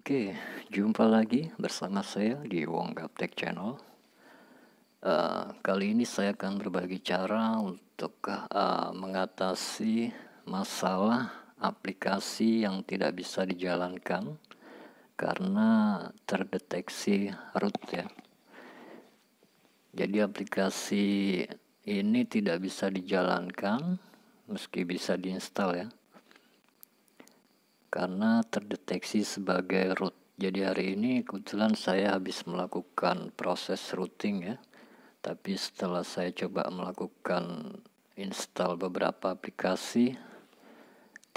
Oke, jumpa lagi bersama saya di Wong Gaptek Channel. Uh, kali ini saya akan berbagi cara untuk uh, mengatasi masalah aplikasi yang tidak bisa dijalankan karena terdeteksi root ya. Jadi aplikasi ini tidak bisa dijalankan meski bisa diinstal ya karena terdeteksi sebagai root. Jadi hari ini kebetulan saya habis melakukan proses routing ya. Tapi setelah saya coba melakukan install beberapa aplikasi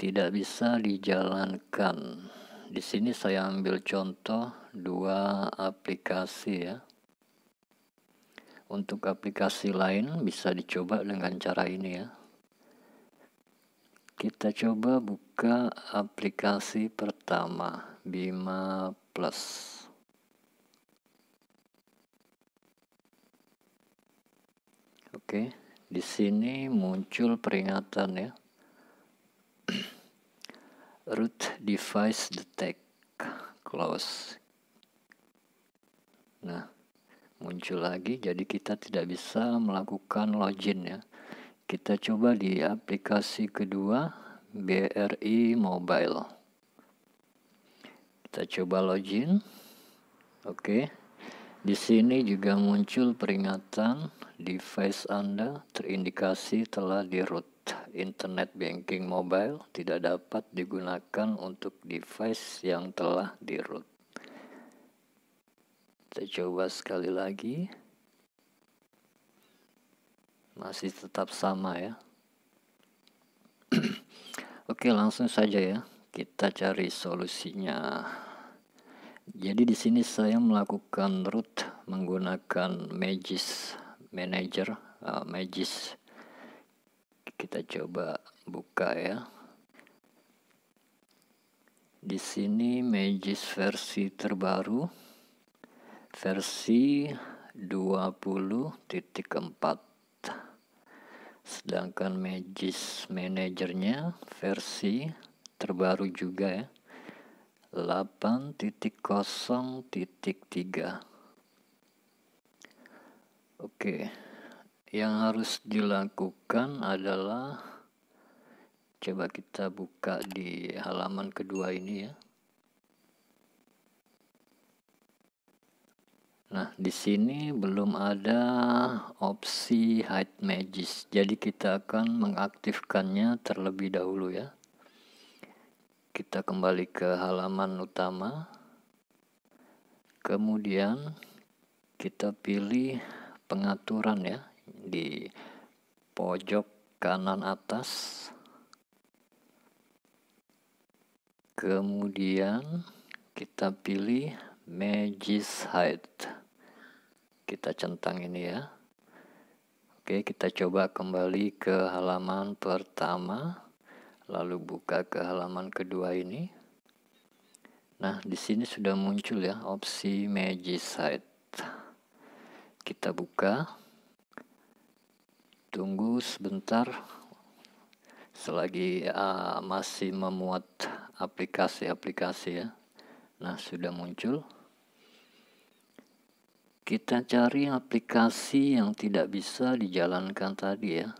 tidak bisa dijalankan. Di sini saya ambil contoh dua aplikasi ya. Untuk aplikasi lain bisa dicoba dengan cara ini ya. Kita coba buka buka aplikasi pertama Bima Plus. Oke, di sini muncul peringatan ya. Root device detect close. Nah, muncul lagi jadi kita tidak bisa melakukan login ya. Kita coba di aplikasi kedua BRI Mobile. Kita coba login. Oke. Di sini juga muncul peringatan device Anda terindikasi telah di-root internet banking mobile tidak dapat digunakan untuk device yang telah di-root. Kita coba sekali lagi. Masih tetap sama ya. Oke, langsung saja ya. Kita cari solusinya. Jadi di sini saya melakukan root menggunakan Magis Manager, uh, Magis. Kita coba buka ya. Di sini Magis versi terbaru versi 20.4 sedangkan Magis manajernya versi terbaru juga ya 8.0.3 Oke yang harus dilakukan adalah coba kita buka di halaman kedua ini ya Nah, di sini belum ada opsi hide magis. Jadi kita akan mengaktifkannya terlebih dahulu ya. Kita kembali ke halaman utama. Kemudian kita pilih pengaturan ya di pojok kanan atas. Kemudian kita pilih Magis Hide kita centang ini ya Oke kita coba kembali ke halaman pertama lalu buka ke halaman kedua ini nah di sini sudah muncul ya opsi Magicite kita buka tunggu sebentar selagi uh, masih memuat aplikasi-aplikasi ya nah sudah muncul kita cari aplikasi yang tidak bisa dijalankan tadi ya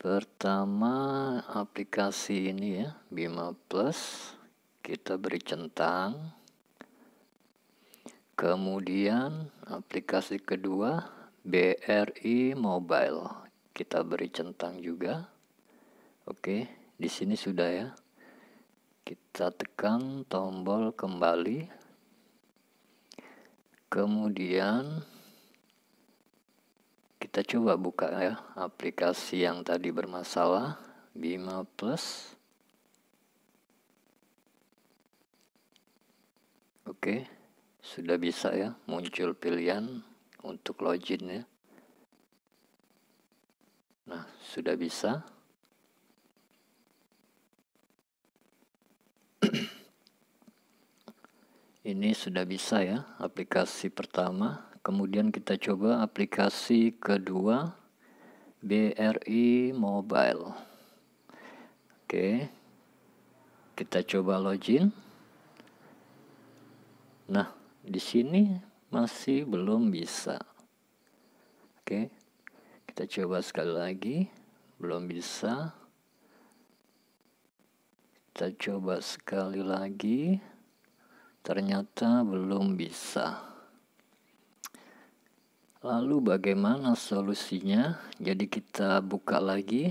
pertama aplikasi ini ya Bima Plus kita beri centang kemudian aplikasi kedua BRI Mobile kita beri centang juga oke di sini sudah ya kita tekan tombol kembali kemudian kita coba buka ya aplikasi yang tadi bermasalah Bima Plus Oke sudah bisa ya muncul pilihan untuk login ya Nah sudah bisa Ini sudah bisa ya, aplikasi pertama. Kemudian kita coba aplikasi kedua, BRI Mobile. Oke, kita coba login. Nah, di sini masih belum bisa. Oke, kita coba sekali lagi, belum bisa. Kita coba sekali lagi ternyata belum bisa. Lalu bagaimana solusinya? Jadi kita buka lagi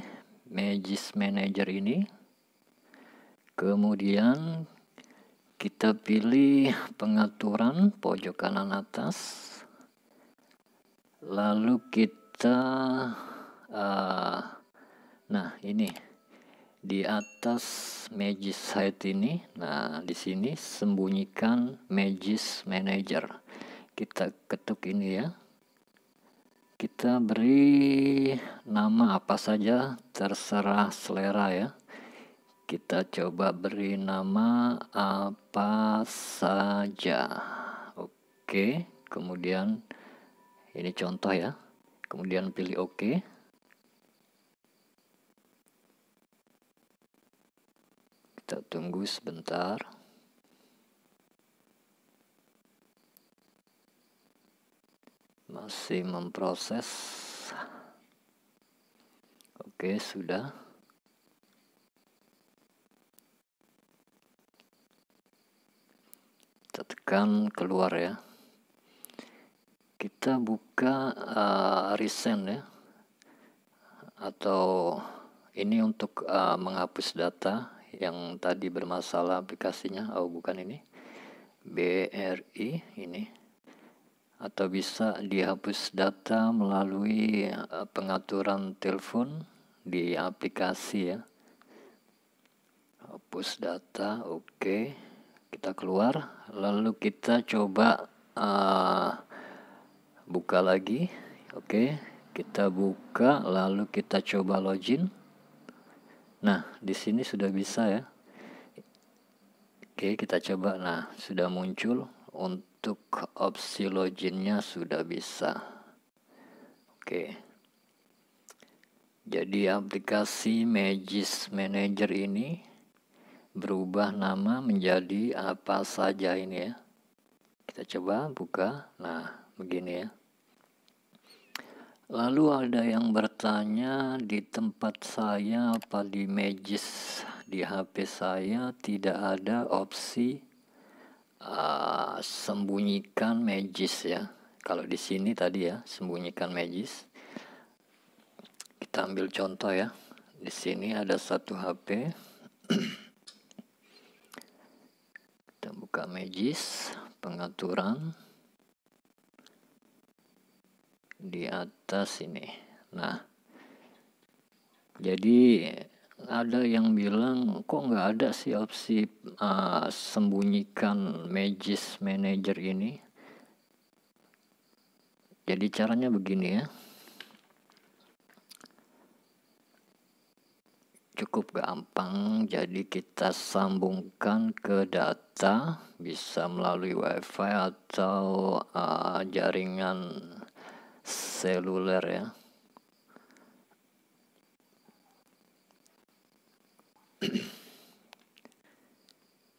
Magis Manager ini. Kemudian kita pilih pengaturan pojok kanan atas. Lalu kita uh, nah ini di atas Magis site ini, nah di sini sembunyikan Magis Manager. Kita ketuk ini ya. Kita beri nama apa saja, terserah selera ya. Kita coba beri nama apa saja. Oke, kemudian ini contoh ya. Kemudian pilih oke. OK Kita tunggu sebentar. Masih memproses. Oke, sudah. Kita tekan keluar ya. Kita buka uh, eh, recent ya. Atau ini untuk uh, menghapus data yang tadi bermasalah aplikasinya oh bukan ini BRI ini atau bisa dihapus data melalui eh, pengaturan telepon di aplikasi ya hapus data oke okay. kita keluar lalu kita coba uh, buka lagi oke okay. kita buka lalu kita coba login Nah, di sini sudah bisa ya. Oke, kita coba. Nah, sudah muncul untuk opsi loginnya sudah bisa. Oke. Jadi aplikasi Magis Manager ini berubah nama menjadi apa saja ini ya. Kita coba buka. Nah, begini ya. Lalu ada yang bertanya di tempat saya apa di Magis di HP saya tidak ada opsi uh, sembunyikan Magis ya. Kalau di sini tadi ya sembunyikan Magis. Kita ambil contoh ya. Di sini ada satu HP. Kita buka Magis pengaturan di atas ini. Nah, jadi ada yang bilang kok nggak ada si opsi uh, sembunyikan magis manager ini. Jadi caranya begini ya. Cukup gampang, jadi kita sambungkan ke data bisa melalui WiFi atau uh, jaringan seluler ya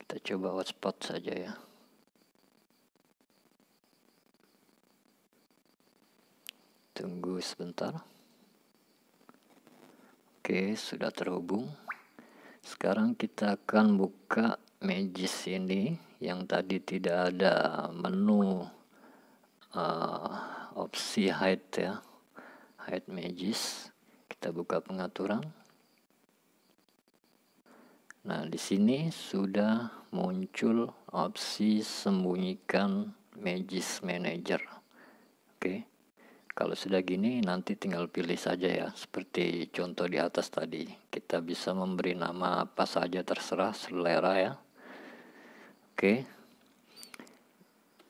kita coba hotspot saja ya tunggu sebentar oke sudah terhubung sekarang kita akan buka Magis ini yang tadi tidak ada menu uh, opsi hide ya hide magis kita buka pengaturan nah di sini sudah muncul opsi sembunyikan magis manager oke kalau sudah gini nanti tinggal pilih saja ya seperti contoh di atas tadi kita bisa memberi nama apa saja terserah selera ya oke okay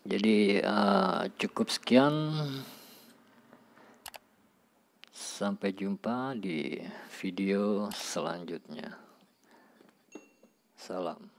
jadi uh, cukup sekian sampai jumpa di video selanjutnya salam